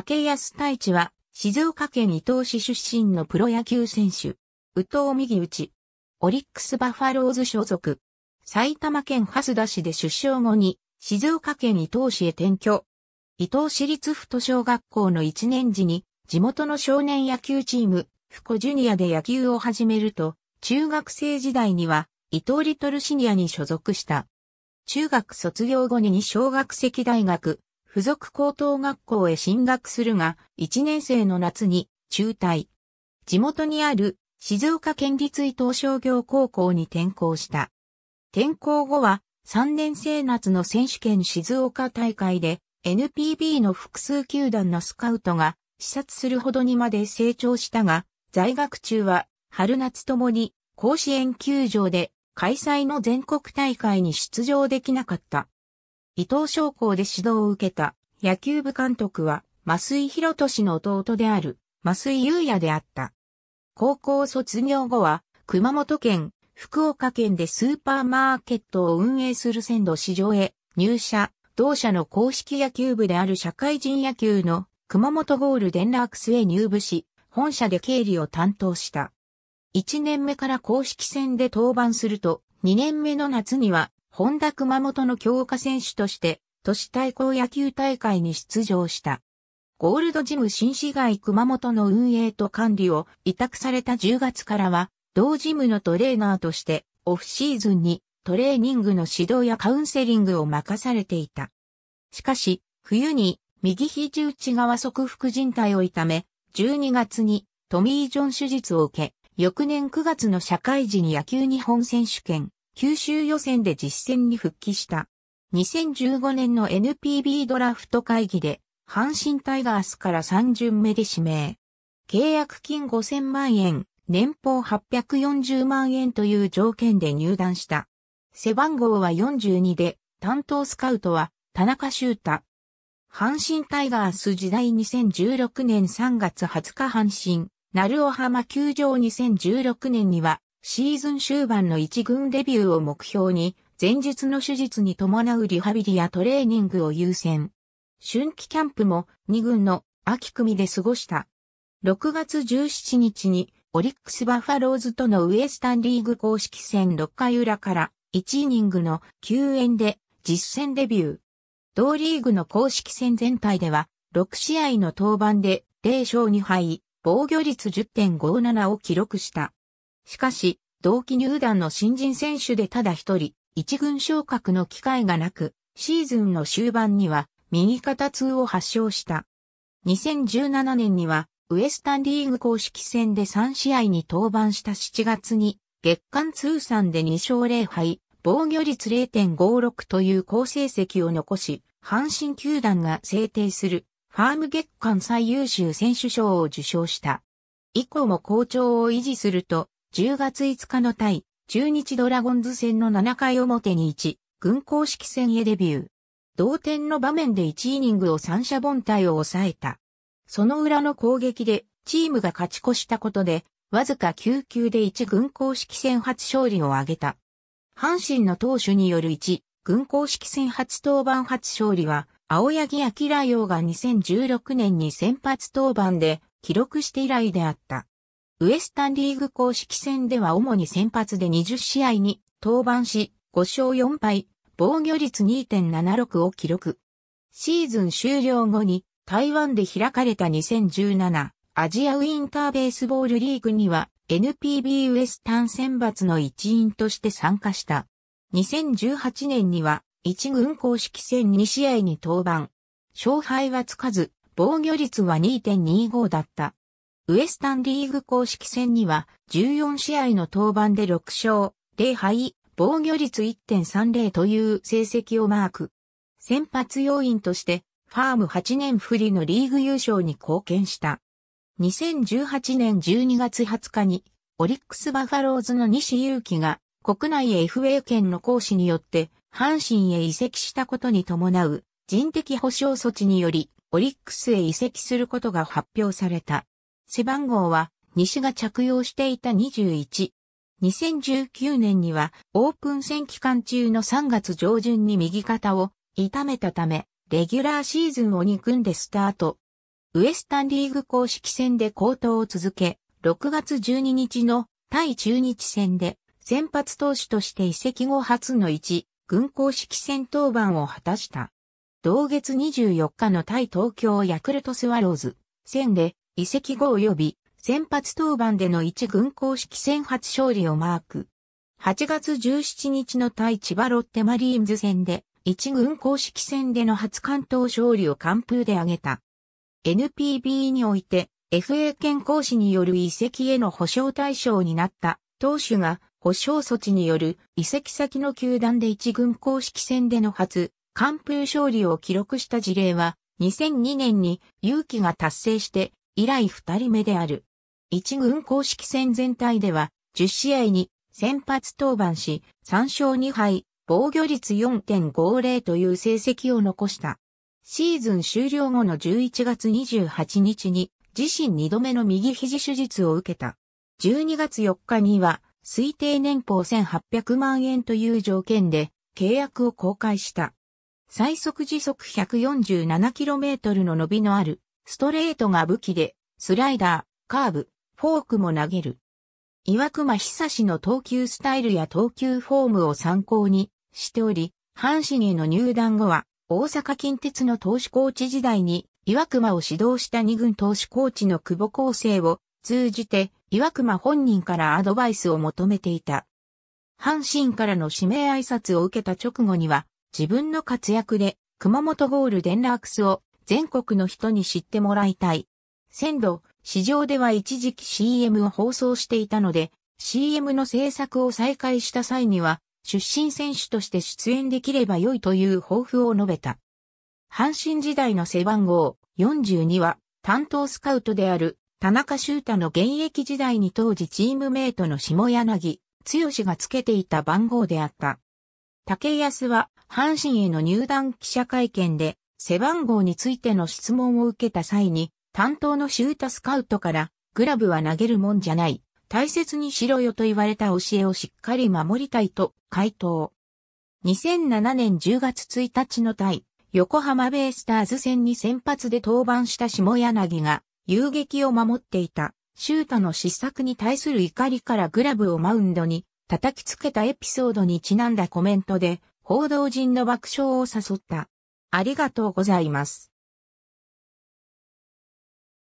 竹安太一は、静岡県伊東市出身のプロ野球選手。宇藤右内。オリックスバファローズ所属。埼玉県蓮田市で出生後に、静岡県伊東市へ転居。伊東市立府と小学校の1年時に、地元の少年野球チーム、フコジュニアで野球を始めると、中学生時代には、伊東リトルシニアに所属した。中学卒業後に二小学籍大学、付属高等学校へ進学するが、1年生の夏に中退。地元にある静岡県立伊東商業高校に転校した。転校後は3年生夏の選手権静岡大会で NPB の複数球団のスカウトが視察するほどにまで成長したが、在学中は春夏ともに甲子園球場で開催の全国大会に出場できなかった。伊藤商工で指導を受けた野球部監督は、増井博俊の弟である、増井優也であった。高校卒業後は、熊本県、福岡県でスーパーマーケットを運営する鮮度市場へ入社、同社の公式野球部である社会人野球の熊本ゴールデンラークスへ入部し、本社で経理を担当した。1年目から公式戦で登板すると、2年目の夏には本田熊本の強化選手として、都市対抗野球大会に出場した。ゴールドジム新市街熊本の運営と管理を委託された10月からは、同ジムのトレーナーとして、オフシーズンにトレーニングの指導やカウンセリングを任されていた。しかし、冬に右肘内側側腹靭帯を痛め、12月にトミー・ジョン手術を受け、翌年9月の社会時に野球日本選手権、九州予選で実戦に復帰した。2015年の NPB ドラフト会議で、阪神タイガースから3巡目で指名。契約金5000万円、年俸840万円という条件で入団した。背番号は42で、担当スカウトは田中修太。阪神タイガース時代2016年3月20日阪神、鳴尾浜球場2016年にはシーズン終盤の一軍デビューを目標に、前述の手術に伴うリハビリやトレーニングを優先。春季キャンプも2軍の秋組で過ごした。6月17日にオリックスバファローズとのウエスタンリーグ公式戦6回裏から1イニングの救援で実戦デビュー。同リーグの公式戦全体では6試合の登板で0勝2敗、防御率10.57を記録した。しかし、同期入団の新人選手でただ一人、一軍昇格の機会がなく、シーズンの終盤には右肩痛を発症した。2017年には、ウエスタンリーグ公式戦で3試合に登板した7月に、月間通算で2勝0敗、防御率0.56という好成績を残し、阪神球団が制定するファーム月間最優秀選手賞を受賞した。以降も好調を維持すると、10月5日の対、中日ドラゴンズ戦の7回表に1、軍公式戦へデビュー。同点の場面で1イニングを三者凡退を抑えた。その裏の攻撃で、チームが勝ち越したことで、わずか9球で1軍公式戦初勝利を挙げた。阪神の投手による1、軍公式戦初登板初勝利は、青柳明洋が2016年に先発登板で記録して以来であった。ウエスタンリーグ公式戦では主に先発で20試合に登板し、5勝4敗、防御率2.76を記録。シーズン終了後に台湾で開かれた2017アジアウィンターベースボールリーグには NPB ウエスタン選抜の一員として参加した。2018年には一軍公式戦2試合に登板。勝敗はつかず、防御率は2.25だった。ウエスタンリーグ公式戦には14試合の登板で6勝、0敗、防御率1.30という成績をマーク。先発要員としてファーム8年不利のリーグ優勝に貢献した。2018年12月20日にオリックスバファローズの西祐希が国内 FA 権の行使によって阪神へ移籍したことに伴う人的保障措置によりオリックスへ移籍することが発表された。背番号は西が着用していた21。2019年にはオープン戦期間中の3月上旬に右肩を痛めたため、レギュラーシーズンを憎んでスタート。ウエスタンリーグ公式戦で高騰を続け、6月12日の対中日戦で先発投手として移籍後初の1軍公式戦登板を果たした。同月24日の対東京ヤクルトスワローズ戦で移籍後及び先発登板での一軍公式戦初勝利をマーク。8月17日の対千葉ロッテマリーンズ戦で一軍公式戦での初関東勝利を完封で挙げた。NPB において FA 権行使による移籍への保証対象になった投手が保証措置による移籍先の球団で一軍公式戦での初完封勝利を記録した事例は2002年に勇気が達成して以来二人目である。一軍公式戦全体では、10試合に先発登板し、3勝2敗、防御率4.50という成績を残した。シーズン終了後の11月28日に自身2度目の右肘手術を受けた。12月4日には推定年俸1800万円という条件で契約を公開した。最速時速 147km の伸びのあるストレートが武器で、スライダー、カーブ、フォークも投げる。岩隈久志の投球スタイルや投球フォームを参考にしており、阪神への入団後は、大阪近鉄の投手コーチ時代に、岩隈を指導した二軍投手コーチの久保構成を通じて、岩隈本人からアドバイスを求めていた。阪神からの指名挨拶を受けた直後には、自分の活躍で、熊本ゴールデンラークスを全国の人に知ってもらいたい。鮮度、市場では一時期 CM を放送していたので、CM の制作を再開した際には、出身選手として出演できれば良いという抱負を述べた。阪神時代の背番号42は、担当スカウトである田中修太の現役時代に当時チームメイトの下柳、剛がつけていた番号であった。竹安は阪神への入団記者会見で、背番号についての質問を受けた際に、担当のシュータスカウトから、グラブは投げるもんじゃない。大切にしろよと言われた教えをしっかり守りたいと回答。2007年10月1日の対横浜ベイスターズ戦に先発で登板した下柳が遊撃を守っていたシュータの失策に対する怒りからグラブをマウンドに叩きつけたエピソードにちなんだコメントで報道陣の爆笑を誘った。ありがとうございます。